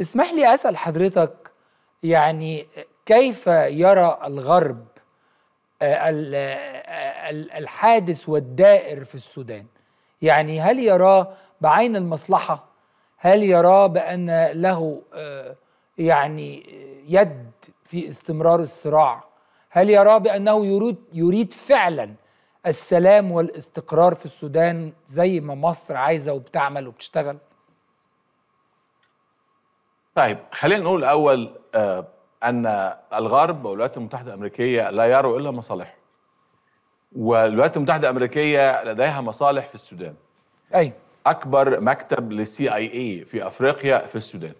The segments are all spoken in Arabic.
اسمح لي اسال حضرتك يعني كيف يرى الغرب آه، آه، الحادث والدائر في السودان يعني هل يراه بعين المصلحه هل يراه بان له آه، يعني يد في استمرار الصراع هل يراه بانه يريد يريد فعلا السلام والاستقرار في السودان زي ما مصر عايزه وبتعمل وبتشتغل طيب خلينا نقول الاول آه، ان الغرب والولايات المتحده الامريكيه لا يروا الا مصالحهم والولايات المتحده الامريكيه لديها مصالح في السودان اي اكبر مكتب للسي اي اي في افريقيا في السودان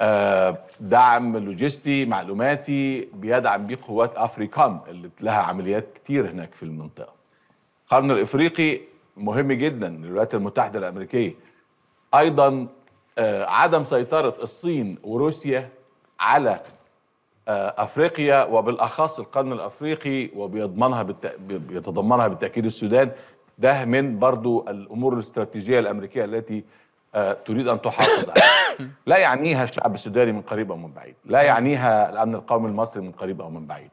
آه، دعم لوجستي معلوماتي بيدعم بيه قوات افريكان اللي لها عمليات كتير هناك في المنطقه القرن الافريقي مهم جدا للولايات المتحده الامريكيه ايضا آه، عدم سيطرة الصين وروسيا على آه، افريقيا وبالاخص القرن الافريقي وبيضمنها بيتضمنها بالتاكيد السودان ده من برضو الامور الاستراتيجيه الامريكيه التي آه، تريد ان تحافظ عليها لا يعنيها الشعب السوداني من قريب او من بعيد لا نعم. يعنيها الامن القومي المصري من قريب او من بعيد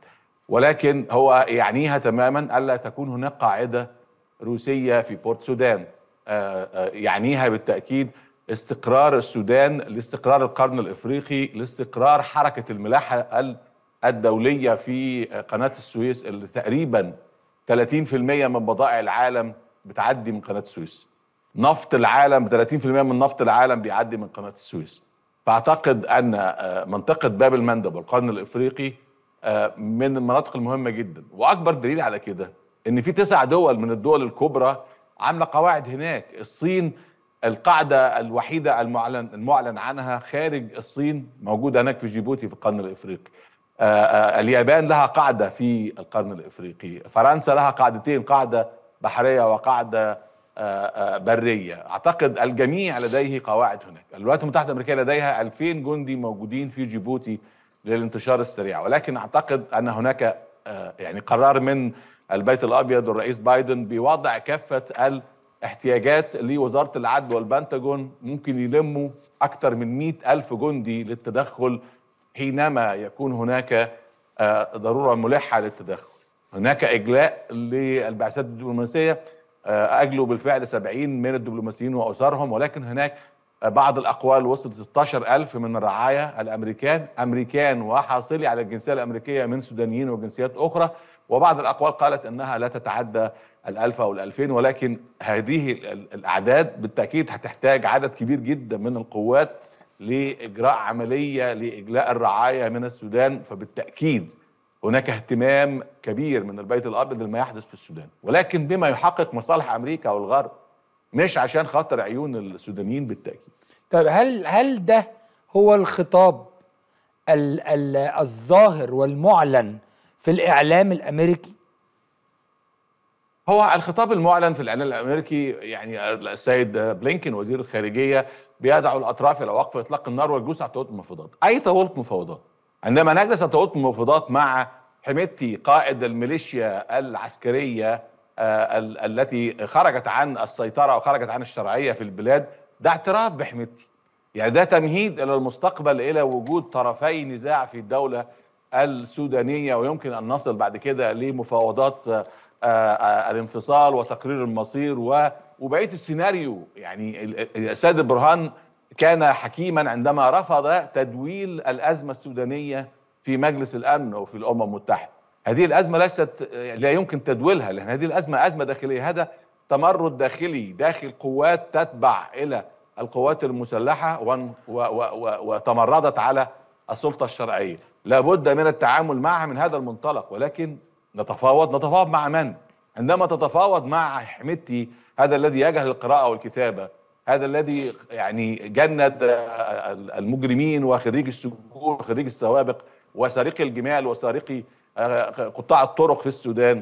ولكن هو يعنيها تماما الا تكون هناك قاعده روسيه في بورت سودان يعنيها بالتاكيد استقرار السودان لاستقرار القرن الافريقي لاستقرار حركه الملاحه الدوليه في قناه السويس اللي تقريبا 30% من بضائع العالم بتعدي من قناه السويس. نفط العالم 30% من نفط العالم بيعدي من قناه السويس. فاعتقد ان آه، منطقه باب المندب والقرن الافريقي آه، من المناطق المهمه جدا واكبر دليل على كده ان في تسع دول من الدول الكبرى عامله قواعد هناك الصين القاعدة الوحيدة المعلن المعلن عنها خارج الصين موجودة هناك في جيبوتي في القرن الإفريقي آه، آه، اليابان لها قاعدة في القرن الإفريقي فرنسا لها قاعدتين قاعدة بحرية وقاعدة آه، برية أعتقد الجميع لديه قواعد هناك الولايات المتحدة الأمريكية لديها 2000 جندي موجودين في جيبوتي للانتشار السريع ولكن أعتقد أن هناك يعني قرار من البيت الأبيض والرئيس بايدن بوضع كافة احتياجات لوزاره العدل والبنتاجون ممكن يلموا اكثر من مئة ألف جندي للتدخل حينما يكون هناك آه، ضروره ملحه للتدخل. هناك اجلاء للبعثات الدبلوماسيه آه، اجلوا بالفعل 70 من الدبلوماسيين واسرهم ولكن هناك آه، بعض الاقوال وصلت 16000 من الرعايا الامريكان امريكان وحاصلي على الجنسيه الامريكيه من سودانيين وجنسيات اخرى وبعض الاقوال قالت انها لا تتعدى الألف أو الألفين ولكن هذه الأعداد بالتأكيد هتحتاج عدد كبير جدا من القوات لإجراء عملية لإجلاء الرعاية من السودان فبالتأكيد هناك اهتمام كبير من البيت الأبيض لما يحدث في السودان ولكن بما يحقق مصالح أمريكا والغرب مش عشان خاطر عيون السودانيين بالتأكيد طيب هل هل ده هو الخطاب الـ الـ الظاهر والمعلن في الإعلام الأمريكي هو الخطاب المعلن في الاعلان الامريكي يعني السيد بلينكن وزير الخارجيه بيدعو الاطراف الى وقف اطلاق النار والجلوس على طاوله المفاوضات، اي طاوله مفاوضات. عندما نجلس على طاوله المفاوضات مع حميدتي قائد الميليشيا العسكريه آه، التي خرجت عن السيطره وخرجت عن الشرعيه في البلاد، ده اعتراف بحميدتي. يعني ده تمهيد الى المستقبل الى وجود طرفي نزاع في الدوله السودانيه ويمكن ان نصل بعد كده لمفاوضات آه، آه، الانفصال وتقرير المصير و وبقيه السيناريو يعني السيد برهان كان حكيما عندما رفض تدويل الازمه السودانيه في مجلس الامن وفي الامم المتحده هذه الازمه ليست لا يمكن تدويلها لان هذه الازمه ازمه داخليه هذا تمرد داخلي داخل قوات تتبع الى القوات المسلحه وتمردت على السلطه الشرعيه لابد من التعامل معها من هذا المنطلق ولكن نتفاوض نتفاوض مع من عندما تتفاوض مع حميدتي هذا الذي يجهل القراءة والكتابة هذا الذي يعني جند آه، آه، المجرمين وخريج السجون وخريج السوابق وسارقي الجمال وسارقي آه، قطاع الطرق في السودان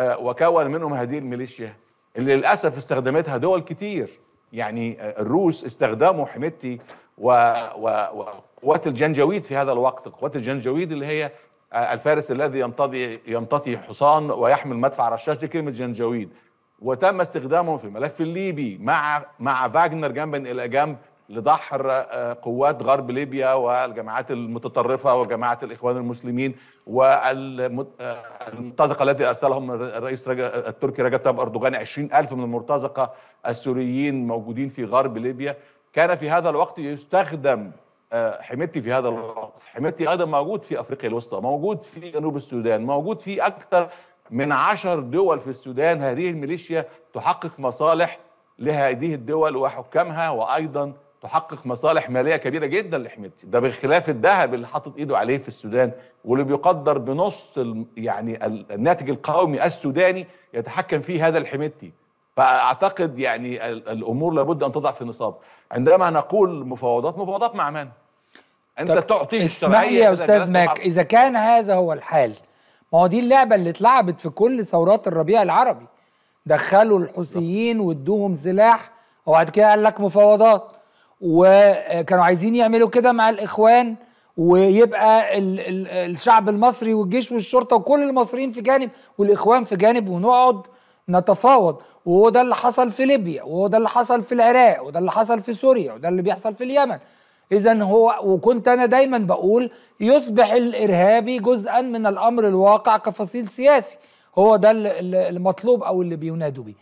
وكون منهم هذه الميليشيا اللي للاسف استخدمتها دول كتير يعني الروس استخدموا حميدتي وقوات الجنجويد في هذا الوقت قوات الجنجويد اللي هي الفارس الذي يمتضي يمتطي حصان ويحمل مدفع رشاش دي كلمه جنجاويد وتم استخدامهم في الملف الليبي مع مع فاجنر جنبا الى جنب لدحر آه، قوات غرب ليبيا والجماعات المتطرفه وجماعه الاخوان المسلمين والمرتزقه آه، التي ارسلهم الرئيس التركي رجب طيب اردوغان 20000 من المرتزقه السوريين موجودين في غرب ليبيا كان في هذا الوقت يستخدم آه، حميتي في هذا الوقت حميتي ايضا موجود في افريقيا الوسطى موجود في جنوب السودان موجود في اكثر من عشر دول في السودان هذه الميليشيا تحقق مصالح لهذه الدول وحكامها وايضا تحقق مصالح ماليه كبيره جدا لحميتي ده بخلاف الذهب اللي حاطط ايده عليه في السودان واللي بيقدر بنص يعني الناتج القومي السوداني يتحكم فيه هذا الحميتي فاعتقد يعني الامور لابد ان تضع في نصاب عندما نقول مفاوضات مفاوضات مع من؟ انت تعطيه اسمع لي يا استاذ ماك اذا كان هذا هو الحال ما هو دي اللعبه اللي اتلعبت في كل ثورات الربيع العربي دخلوا الحوثيين وادوهم سلاح وبعد كده قال لك مفاوضات وكانوا عايزين يعملوا كده مع الاخوان ويبقى ال ال الشعب المصري والجيش والشرطه وكل المصريين في جانب والاخوان في جانب ونقعد نتفاوض وهو ده اللي حصل في ليبيا وهو ده اللي حصل في العراق وده اللي حصل في سوريا وده اللي بيحصل في اليمن اذا هو وكنت انا دايما بقول يصبح الارهابي جزءا من الامر الواقع كفصيل سياسي هو ده المطلوب او اللي بينادوا بيه